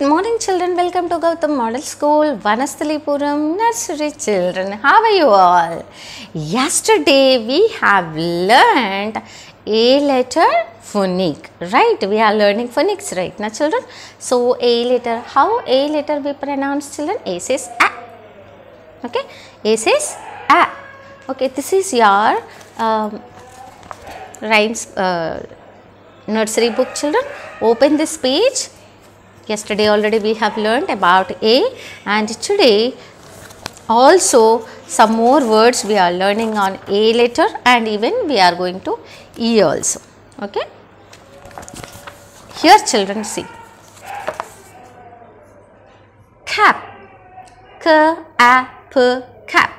Good morning children, welcome to Gautam Model School, Vanasthalipuram Nursery Children. How are you all? Yesterday we have learned a letter phonic, right? We are learning phonics right now children. So A letter, how A letter we pronounce children? A says A. Okay, A says A. Okay, this is your um, rhymes uh, nursery book children. Open this page Yesterday already we have learned about A and today also some more words we are learning on A letter, and even we are going to E also. Okay. Here children see. Cap. K-A-P cap.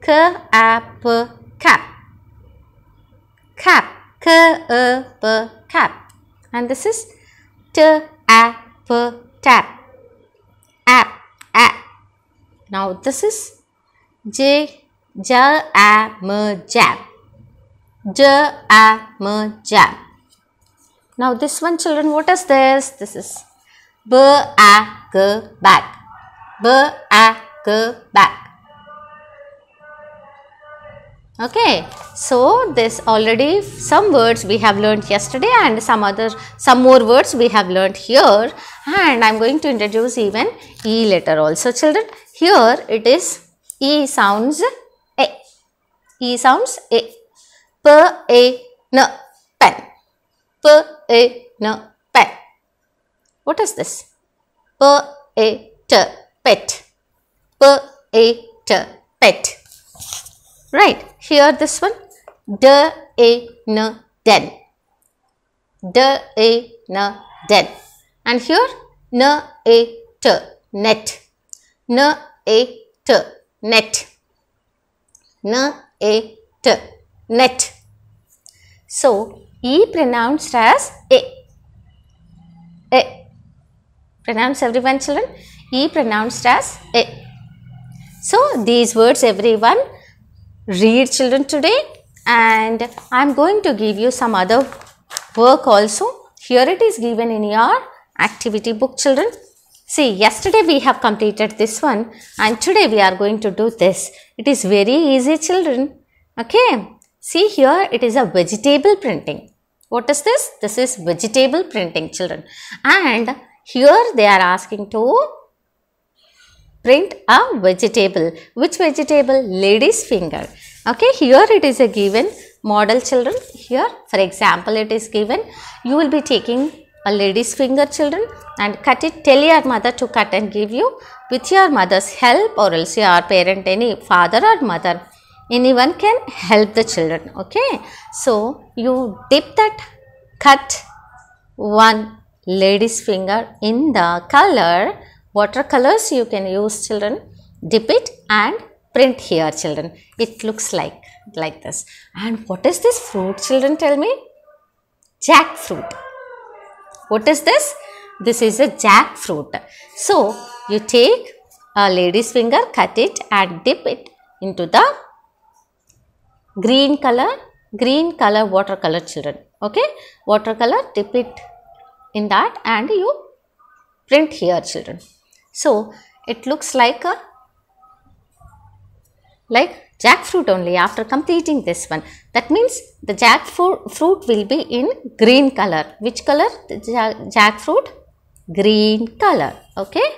K-A-P cap. Cap. K-A-P cap. And this is T A P tap. App. App. Now this is J J A M jab. J A M jab. Now this one children what is this? This is B A G back. B A G back okay so this already some words we have learned yesterday and some other some more words we have learned here and i'm going to introduce even e letter also children here it is e sounds a e sounds a p a n pen p a n pen what is this p a t pet p a t pet Right, here this one, de, a, n, den. De, a, n, den. And here, n, a, t, net. N, a, t, net. N, a, t, net. So, E pronounced as A. A. Pronounce everyone children. E pronounced as A. So, these words everyone read children today and I am going to give you some other work also. Here it is given in your activity book children. See yesterday we have completed this one and today we are going to do this. It is very easy children. Okay. See here it is a vegetable printing. What is this? This is vegetable printing children. And here they are asking to print a vegetable which vegetable lady's finger okay here it is a given model children here for example it is given you will be taking a lady's finger children and cut it tell your mother to cut and give you with your mother's help or else your parent any father or mother anyone can help the children okay so you dip that cut one lady's finger in the color watercolors you can use children dip it and print here children it looks like like this and what is this fruit children tell me jackfruit what is this this is a jackfruit so you take a lady's finger cut it and dip it into the green color green color watercolor children okay watercolor dip it in that and you print here children so, it looks like a like jackfruit only after completing this one. That means the jackfruit will be in green color. Which color? The jackfruit? Green color. Okay.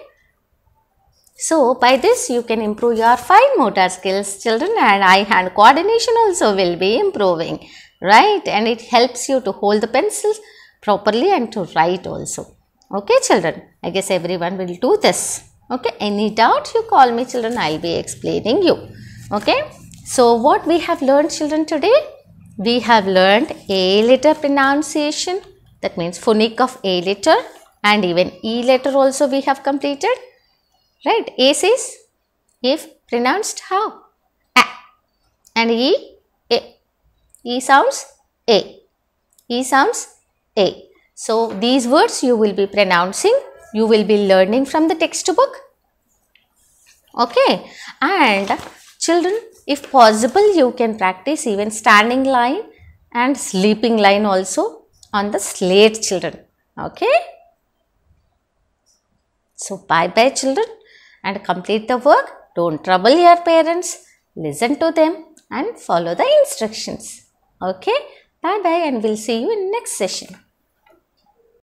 So, by this you can improve your fine motor skills children and eye hand coordination also will be improving. Right. And it helps you to hold the pencils properly and to write also. Okay children, I guess everyone will do this. Okay, any doubt you call me children, I will be explaining you. Okay, so what we have learned children today? We have learned A letter pronunciation that means phonic of A letter and even E letter also we have completed. Right, A says if pronounced how? A and E, A. E sounds A. E sounds A. So, these words you will be pronouncing, you will be learning from the textbook. Okay. And children, if possible, you can practice even standing line and sleeping line also on the slate children. Okay. So, bye bye children and complete the work. Don't trouble your parents. Listen to them and follow the instructions. Okay. Bye bye and we'll see you in next session.